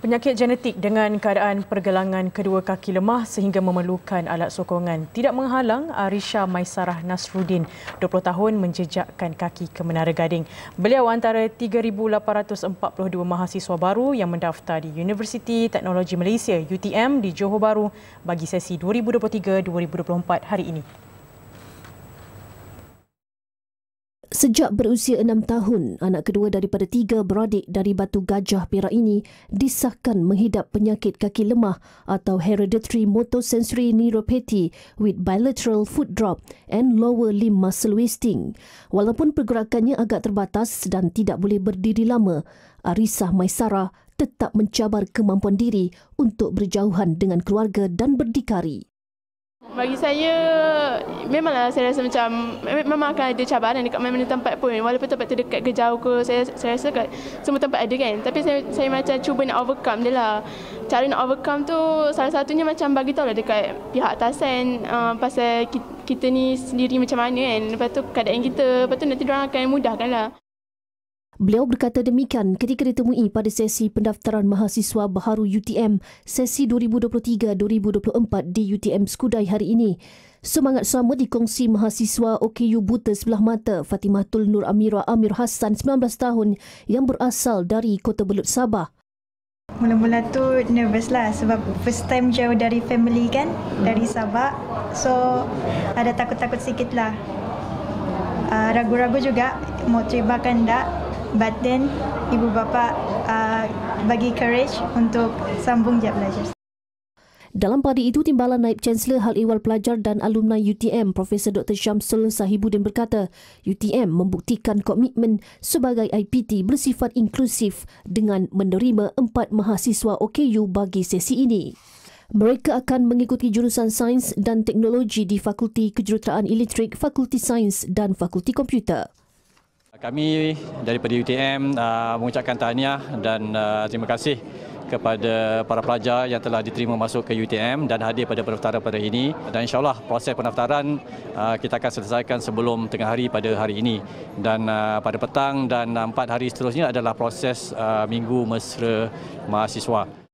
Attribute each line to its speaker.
Speaker 1: Penyakit genetik dengan keadaan pergelangan kedua kaki lemah sehingga memerlukan alat sokongan tidak menghalang Arisha Maisarah Nasrudin, 20 tahun menjejakkan kaki ke Menara Gading. Beliau antara 3,842 mahasiswa baru yang mendaftar di Universiti Teknologi Malaysia UTM di Johor Bahru bagi sesi 2023-2024 hari ini.
Speaker 2: Sejak berusia enam tahun, anak kedua daripada tiga beradik dari batu gajah perak ini disahkan menghidap penyakit kaki lemah atau hereditary motosensory neuropathy with bilateral foot drop and lower limb muscle wasting. Walaupun pergerakannya agak terbatas dan tidak boleh berdiri lama, Arisah Maisara tetap mencabar kemampuan diri untuk berjauhan dengan keluarga dan berdikari.
Speaker 3: Bagi saya, memanglah saya rasa macam, memang akan ada cabaran dekat mana-mana tempat pun. Walaupun tempat tu dekat ke jauh ke, saya, saya rasa kat semua tempat ada kan. Tapi saya, saya macam cuba nak overcome dia lah. Cara nak overcome tu, salah satunya macam bagi tahu lah dekat pihak atasan uh, pasal kita, kita ni sendiri macam mana kan. Lepas tu keadaan kita, lepas tu nanti diorang akan mudahkan lah.
Speaker 2: Beliau berkata demikian ketika ditemui pada sesi pendaftaran mahasiswa baharu UTM sesi 2023-2024 di UTM Skudai hari ini. Semangat sama dikongsi mahasiswa OKU Buta Sebelah Mata Fatimatul Nur Amira Amir Hassan 19 tahun yang berasal dari Kota Belut Sabah.
Speaker 4: Mula-mula tu nervous lah sebab first time jauh
Speaker 2: dari family kan, dari Sabah.
Speaker 4: So ada takut-takut sikit lah. Uh, ragu-ragu juga mau terima kan tak but then ibu bapa uh, bagi
Speaker 2: courage untuk sambung jap belajar. Dalam padi itu, Timbalan Naib Chancellor Hal Ehwal Pelajar dan Alumni UTM Prof. Dr. Syamsul Sahibuddin berkata, UTM membuktikan komitmen sebagai IPT bersifat inklusif dengan menerima empat mahasiswa OKU bagi sesi ini. Mereka akan mengikuti jurusan sains dan teknologi di Fakulti Kejuruteraan Elektrik, Fakulti Sains dan Fakulti Komputer.
Speaker 5: Kami daripada UTM uh, mengucapkan tahniah dan uh, terima kasih kepada para pelajar yang telah diterima masuk ke UTM dan hadir pada pendaftaran pada ini dan insyaallah proses pendaftaran uh, kita akan selesaikan sebelum tengah hari pada hari ini dan uh, pada petang dan uh, empat hari seterusnya adalah proses uh, minggu mesra mahasiswa